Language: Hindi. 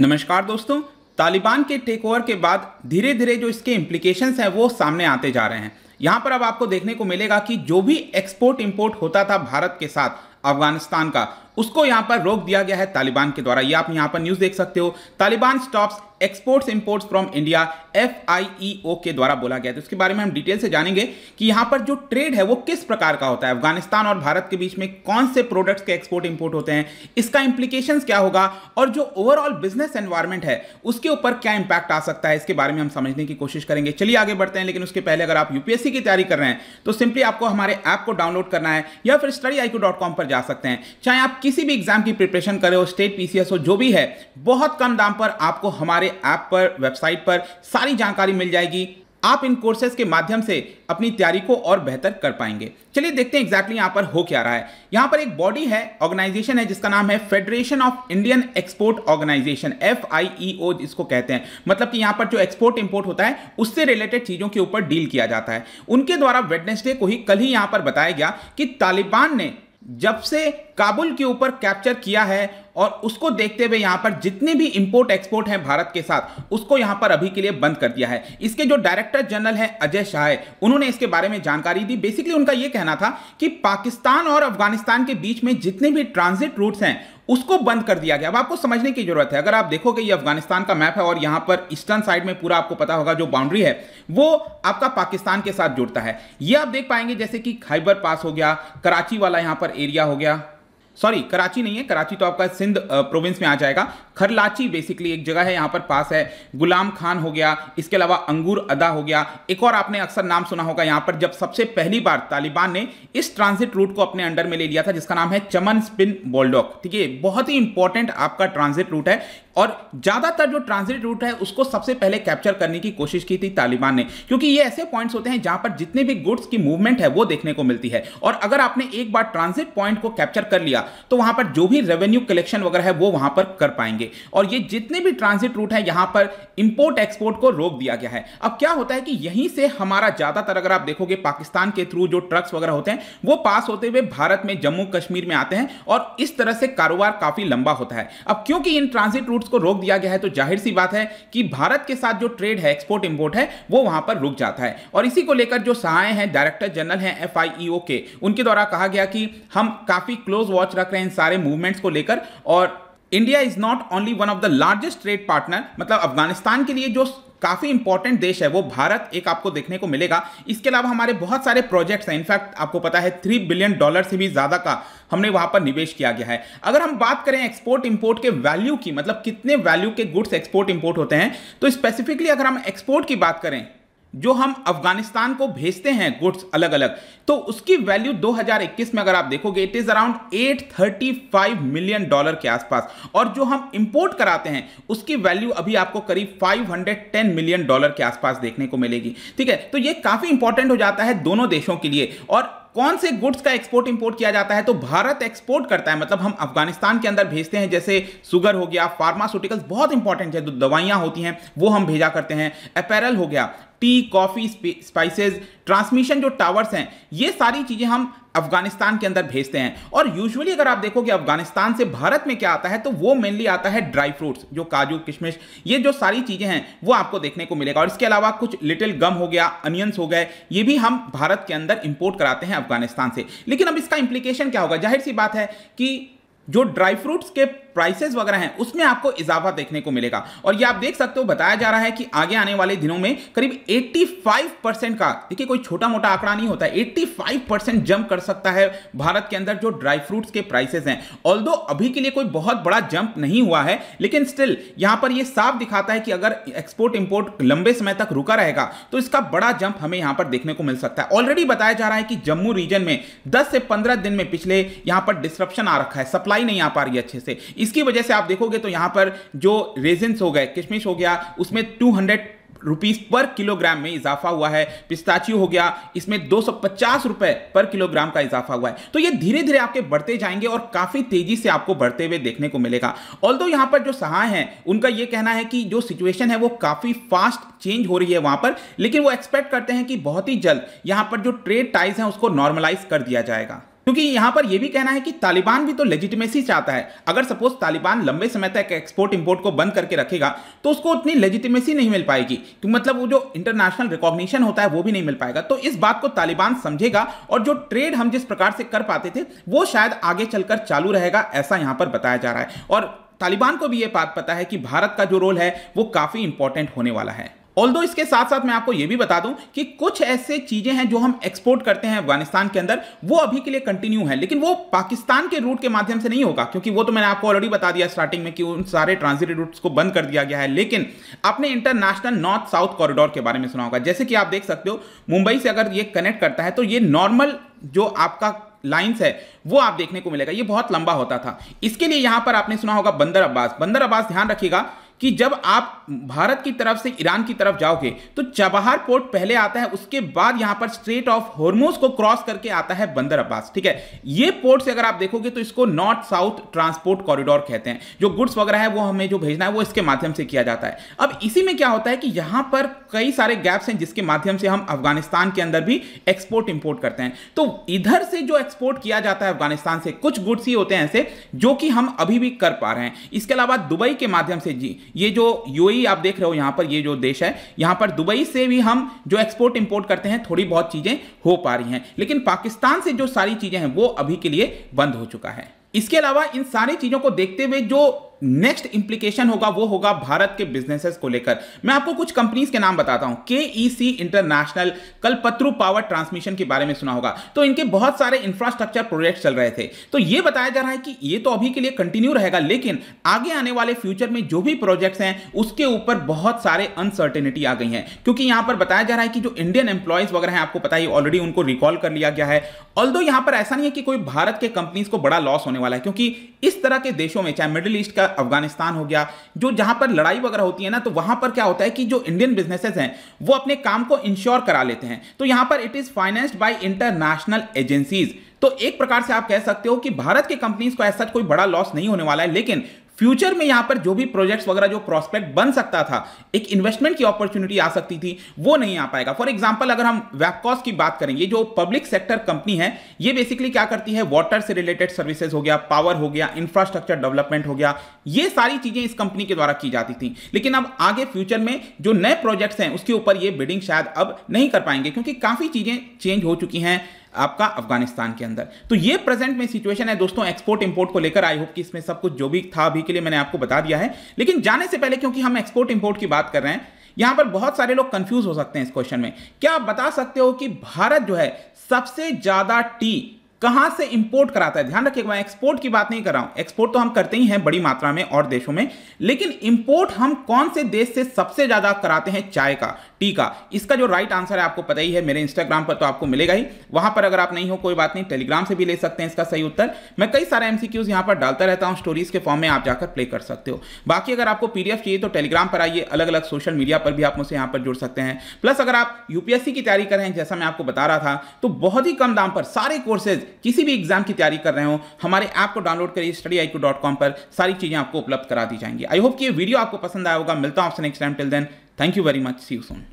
नमस्कार दोस्तों तालिबान के टेक ओवर के बाद धीरे धीरे जो इसके इम्प्लीकेशंस हैं वो सामने आते जा रहे हैं यहाँ पर अब आपको देखने को मिलेगा कि जो भी एक्सपोर्ट इंपोर्ट होता था भारत के साथ अफगानिस्तान का उसको यहां पर रोक दिया गया है तालिबान के द्वारा ये आप यहां पर न्यूज़ देख सकते हो Taliban stops exports imports from India F के द्वारा बोला गया तो इसके बारे में हम डिटेल से जानेंगे कि यहां पर जो ट्रेड है वो किस प्रकार का होता है अफगानिस्तान और भारत के बीच में कौन से प्रोडक्ट्स के एक्सपोर्ट इंपोर्ट होते हैं इसका इंप्लीकेशन क्या होगा और जो ओवरऑल बिजनेस एनवायरमेंट है उसके ऊपर क्या इंपैक्ट आ सकता है इसके बारे में हम समझने की कोशिश करेंगे चलिए आगे बढ़ते हैं लेकिन उसके पहले अगर आप यूपीएससी की तैयारी कर रहे हैं तो सिंपली आपको हमारे ऐप को डाउनलोड करना है या फिर स्टडी पर जा सकते हैं चाहे आप किसी भी एग्जाम की प्रिपरेशन करें हो स्टेट पीसीएस हो जो भी है बहुत कम दाम पर आपको हमारे ऐप पर वेबसाइट पर सारी जानकारी मिल जाएगी आप इन कोर्सेज के माध्यम से अपनी तैयारी को और बेहतर कर पाएंगे चलिए देखते हैं एग्जैक्टली यहाँ पर हो क्या रहा है यहाँ पर एक बॉडी है ऑर्गेनाइजेशन है जिसका नाम है Federation of Indian Export Organisation F I E O जिसको कहते हैं मतलब कि यहाँ पर जो एक्सपोर्ट इम्पोर्ट होता है उससे रिलेटेड चीज़ों के ऊपर डील किया जाता है उनके द्वारा वेडनेसडे को ही कल ही यहाँ पर बताया गया कि तालिबान ने जब से काबुल के ऊपर कैप्चर किया है और उसको देखते हुए यहाँ पर जितने भी इंपोर्ट एक्सपोर्ट हैं भारत के साथ उसको यहाँ पर अभी के लिए बंद कर दिया है इसके जो डायरेक्टर जनरल हैं अजय शाह है उन्होंने इसके बारे में जानकारी दी बेसिकली उनका यह कहना था कि पाकिस्तान और अफगानिस्तान के बीच में जितने भी ट्रांजिट रूट्स हैं उसको बंद कर दिया गया अब आपको समझने की जरूरत है अगर आप देखोगे ये अफगानिस्तान का मैप है और यहां पर ईस्टर्न साइड में पूरा आपको पता होगा जो बाउंड्री है वो आपका पाकिस्तान के साथ जुड़ता है ये आप देख पाएंगे जैसे कि खैबर पास हो गया कराची वाला यहां पर एरिया हो गया सॉरी कराची नहीं है कराची तो आपका सिंध प्रोविंस में आ जाएगा खरलाची बेसिकली एक जगह है यहाँ पर पास है गुलाम खान हो गया इसके अलावा अंगूर अदा हो गया एक और आपने अक्सर नाम सुना होगा यहाँ पर जब सबसे पहली बार तालिबान ने इस ट्रांजिट रूट को अपने अंडर में ले लिया था जिसका नाम है चमन स्पिन बोल्डॉक ठीक है बहुत ही इंपॉर्टेंट आपका ट्रांजिट रूट है और ज़्यादातर जो ट्रांजिट रूट है उसको सबसे पहले कैप्चर करने की कोशिश की थी तालिबान ने क्योंकि ये ऐसे पॉइंट्स होते हैं जहां पर जितने भी गुड्स की मूवमेंट है वो देखने को मिलती है और अगर आपने एक बार ट्रांजिट पॉइंट को कैप्चर कर लिया तो वहां पर जो भी रेवेन्यू कलेक्शन वगैरह है वो वहां पर कर पाएंगे और ये जितने भी ट्रांजिट रूट है यहां पर इंपोर्ट एक्सपोर्ट को रोक दिया गया है अब क्या होता है कि यहीं से हमारा ज़्यादातर अगर आप देखोगे पाकिस्तान के थ्रू जो ट्रक्स वगैरह होते हैं वो पास होते हुए भारत में जम्मू कश्मीर में आते हैं और इस तरह से कारोबार काफ़ी लंबा होता है अब क्योंकि इन ट्रांजिट रूट गुड्स को रोक दिया गया है तो जाहिर सी बात है कि भारत के साथ जो ट्रेड है एक्सपोर्ट इम्पोर्ट है वो वहां पर रुक जाता है और इसी को लेकर जो सहाय हैं डायरेक्टर जनरल हैं एफ e के उनके द्वारा कहा गया कि हम काफ़ी क्लोज वॉच रख रहे हैं इन सारे मूवमेंट्स को लेकर और India is not only one of the largest trade partner मतलब अफगानिस्तान के लिए जो काफ़ी इंपॉर्टेंट देश है वो भारत एक आपको देखने को मिलेगा इसके अलावा हमारे बहुत सारे प्रोजेक्ट्स हैं इनफैक्ट आपको पता है थ्री बिलियन डॉलर से भी ज़्यादा का हमने वहां पर निवेश किया गया है अगर हम बात करें एक्सपोर्ट इंपोर्ट के वैल्यू की मतलब कितने वैल्यू के गुड्स एक्सपोर्ट इंपोर्ट होते हैं तो स्पेसिफिकली अगर हम एक्सपोर्ट की बात करें जो हम अफगानिस्तान को भेजते हैं गुड्स अलग अलग तो उसकी वैल्यू 2021 में अगर आप देखोगे it is around 835 million dollar के आसपास और जो हम इंपोर्ट कराते हैं उसकी वैल्यू अभी आपको करीब 510 मिलियन डॉलर के आसपास देखने को मिलेगी ठीक है तो ये काफी इंपॉर्टेंट हो जाता है दोनों देशों के लिए और कौन से गुड्स का एक्सपोर्ट इंपोर्ट किया जाता है तो भारत एक्सपोर्ट करता है मतलब हम अफगानिस्तान के अंदर भेजते हैं जैसे शुगर हो गया फार्मास्यूटिकल्स बहुत इंपॉर्टेंट है जो दवाइयां होती हैं वो हम भेजा करते हैं अपैरल हो गया टी कॉफ़ी स्पाइसेस ट्रांसमिशन जो टावर्स हैं ये सारी चीज़ें हम अफगानिस्तान के अंदर भेजते हैं और यूजुअली अगर आप देखोगे अफगानिस्तान से भारत में क्या आता है तो वो मेनली आता है ड्राई फ्रूट्स जो काजू किशमिश ये जो सारी चीज़ें हैं वो आपको देखने को मिलेगा और इसके अलावा कुछ लिटिल गम हो गया अनियंस हो गए ये भी हम भारत के अंदर इंपोर्ट कराते हैं अफगानिस्तान से लेकिन अब इसका इंप्लीकेशन क्या होगा जाहिर सी बात है कि जो ड्राई फ्रूट्स के प्राइसेस वगैरह हैं उसमें आपको इजाफा देखने को मिलेगा और ये आप देख सकते हो बताया जा रहा है कि आगे आने वाले दिनों में करीब 85 परसेंट का देखिए कोई छोटा मोटा आंकड़ा नहीं होता 85 परसेंट जंप कर सकता है भारत के अंदर जो ड्राई फ्रूट्स के प्राइसेस हैं ऑल अभी के लिए कोई बहुत बड़ा जंप नहीं हुआ है लेकिन स्टिल यहां पर यह साफ दिखाता है कि अगर एक्सपोर्ट इंपोर्ट लंबे समय तक रुका रहेगा तो इसका बड़ा जंप हमें यहां पर देखने को मिल सकता है ऑलरेडी बताया जा रहा है कि जम्मू रीजन में दस से पंद्रह दिन में पिछले यहां पर डिस्ट्रप्शन आ रखा है सप्लाई नहीं आ पा रही अच्छे से इसकी वजह से आप देखोगे तो यहां पर जो रेजेंस हो गए किशमिश हो गया उसमें two hundred rupees per kilogram में इजाफा हुआ है पिस्ताची हो गया इसमें दो रुपए पर किलोग्राम का इजाफा हुआ है तो ये धीरे धीरे आपके बढ़ते जाएंगे और काफ़ी तेज़ी से आपको बढ़ते हुए देखने को मिलेगा ऑल दो यहां पर जो सहाय हैं उनका ये कहना है कि जो सिचुएशन है वो काफ़ी फास्ट चेंज हो रही है वहां पर लेकिन वो एक्सपेक्ट करते हैं कि बहुत ही जल्द यहाँ पर जो ट्रेड टाइज है उसको नॉर्मलाइज कर दिया जाएगा क्योंकि यहाँ पर यह भी कहना है कि तालिबान भी तो लेजिटिमेसी चाहता है अगर सपोज तालिबान लंबे समय तक एक्सपोर्ट इंपोर्ट को बंद करके रखेगा तो उसको उतनी लेजिटिमेसी नहीं मिल पाएगी कि मतलब वो जो इंटरनेशनल रिकॉग्निशन होता है वो भी नहीं मिल पाएगा तो इस बात को तालिबान समझेगा और जो ट्रेड हम जिस प्रकार से कर पाते थे वो शायद आगे चलकर चालू रहेगा ऐसा यहाँ पर बताया जा रहा है और तालिबान को भी ये बात पता है कि भारत का जो रोल है वो काफ़ी इंपॉर्टेंट होने वाला है ऑल्दो इसके साथ साथ मैं आपको यह भी बता दूं कि कुछ ऐसे चीज़ें हैं जो हम एक्सपोर्ट करते हैं अफगानिस्तान के अंदर वो अभी के लिए कंटिन्यू है लेकिन वो पाकिस्तान के रूट के माध्यम से नहीं होगा क्योंकि वो तो मैंने आपको ऑलरेडी बता दिया स्टार्टिंग में कि उन सारे ट्रांजिट रूट्स को बंद कर दिया गया है लेकिन आपने इंटरनेशनल नॉर्थ साउथ कॉरिडोर के बारे में सुना होगा जैसे कि आप देख सकते हो मुंबई से अगर ये कनेक्ट करता है तो ये नॉर्मल जो आपका लाइंस है वो आप देखने को मिलेगा ये बहुत लंबा होता था इसके लिए यहां पर आपने सुना होगा बंदर अब्बास बंदर अब्बास ध्यान रखिएगा कि जब आप भारत की तरफ से ईरान की तरफ जाओगे तो चबहार पोर्ट पहले आता है उसके बाद यहां पर स्ट्रेट ऑफ हॉर्मोस को क्रॉस करके आता है बंदर अब्बास ठीक है ये पोर्ट से अगर आप देखोगे तो इसको नॉर्थ साउथ ट्रांसपोर्ट कॉरिडोर कहते हैं जो गुड्स वगैरह है वो हमें जो भेजना है वो इसके माध्यम से किया जाता है अब इसी में क्या होता है कि यहां पर कई सारे गैप्स हैं जिसके माध्यम से हम अफगानिस्तान के अंदर भी एक्सपोर्ट इंपोर्ट करते हैं तो इधर से जो एक्सपोर्ट किया जाता है अफगानिस्तान से कुछ गुड्स ही होते हैं ऐसे जो कि हम अभी भी कर पा रहे हैं इसके अलावा दुबई के माध्यम से जी ये जो यूएई e आप देख रहे हो यहां पर ये जो देश है यहां पर दुबई से भी हम जो एक्सपोर्ट इम्पोर्ट करते हैं थोड़ी बहुत चीज़ें हो पा रही हैं लेकिन पाकिस्तान से जो सारी चीज़ें हैं वो अभी के लिए बंद हो चुका है इसके अलावा इन सारी चीज़ों को देखते हुए जो नेक्स्ट इंप्लीकेशन होगा वो होगा भारत के बिजनेसेस को लेकर मैं आपको कुछ कंपनीज के नाम बताता हूं के इंटरनेशनल कल पत्रु पावर ट्रांसमिशन के बारे में सुना होगा तो इनके बहुत सारे इंफ्रास्ट्रक्चर प्रोजेक्ट चल रहे थे तो ये बताया जा रहा है कि ये तो अभी के लिए कंटिन्यू रहेगा लेकिन आगे आने वाले फ्यूचर में जो भी प्रोजेक्ट्स हैं उसके ऊपर बहुत सारे अनसर्टेनिटी आ गई हैं क्योंकि यहां पर बताया जा रहा है कि जो इंडियन एम्प्लॉयज वगैरह हैं आपको पता है ऑलरेडी उनको रिकॉल कर लिया गया है ऑल यहां पर ऐसा नहीं है कि कोई भारत के कंपनीज को बड़ा लॉस होने वाला है क्योंकि इस तरह के देशों में चाहे मिडिल ईस्ट का अफगानिस्तान हो गया जो जहां पर लड़ाई वगैरह होती है ना तो वहां पर क्या होता है कि जो इंडियन बिजनेसेस हैं वो अपने काम को इंश्योर करा लेते हैं तो यहां पर it is financed by international agencies तो एक प्रकार से आप कह सकते हो कि भारत के कंपनीज को ऐसा कोई बड़ा लॉस नहीं होने वाला है लेकिन फ्यूचर में यहां पर जो भी प्रोजेक्ट्स वगैरह जो प्रोस्पेक्ट बन सकता था एक इन्वेस्टमेंट की अपॉर्चुनिटी आ सकती थी वो नहीं आ पाएगा फॉर एग्जांपल अगर हम वेबकॉस की बात करें ये जो पब्लिक सेक्टर कंपनी है ये बेसिकली क्या करती है वाटर से रिलेटेड सर्विसेज हो गया पावर हो गया इंफ्रास्ट्रक्चर डेवलपमेंट हो गया ये सारी चीजें इस कंपनी के द्वारा की जाती थी लेकिन अब आगे फ्यूचर में जो नए प्रोजेक्ट्स हैं उसके ऊपर ये बिडिंग शायद अब नहीं कर पाएंगे क्योंकि काफ़ी चीज़ें चेंज हो चुकी हैं आपका अफगानिस्तान के अंदर तो ये प्रेजेंट में सिचुएशन है दोस्तों एक्सपोर्ट इंपोर्ट को लेकर आई होप कि इसमें सब कुछ जो भी था अभी के लिए मैंने आपको बता दिया है लेकिन जाने से पहले क्योंकि हम एक्सपोर्ट इंपोर्ट की बात कर रहे हैं यहां पर बहुत सारे लोग कंफ्यूज हो सकते हैं इस क्वेश्चन में क्या आप बता सकते हो कि भारत जो है सबसे ज्यादा टी कहां से इंपोर्ट कराता है ध्यान रखिएगा मैं एक्सपोर्ट की बात नहीं कर रहा हूं एक्सपोर्ट तो हम करते ही हैं बड़ी मात्रा में और देशों में लेकिन इंपोर्ट हम कौन से देश से सबसे ज़्यादा कराते हैं चाय का टी का इसका जो राइट आंसर है आपको पता ही है मेरे इंस्टाग्राम पर तो आपको मिलेगा ही वहां पर अगर आप नहीं हो कोई बात नहीं टेलीग्राम से भी ले सकते हैं इसका सही उत्तर मैं कई सारे एमसीक्यूज यहां यहाँ पर डालता रहता हूँ स्टोरीज़ के फॉर्म में आप जाकर प्ले कर सकते हो बाकी अगर आपको पीडीएफ चाहिए तो टेलीग्राम पर आइए अलग अलग सोशल मीडिया पर भी आप मुझसे यहाँ पर जुड़ सकते हैं प्लस अगर आप यूपीएससी की तैयारी करें जैसा मैं आपको बता रहा था तो बहुत ही कम दाम पर सारे कोर्सेज किसी भी एग्जाम की तैयारी कर रहे हो हमारे ऐप को डाउनलोड करिए स्टडी आई पर सारी चीज़ें आपको उपलब्ध करा दी जाएंगी आई होप कि ये वीडियो आपको पसंद आया होगा मिलता हूं आपसे next time till then thank you very much see you Son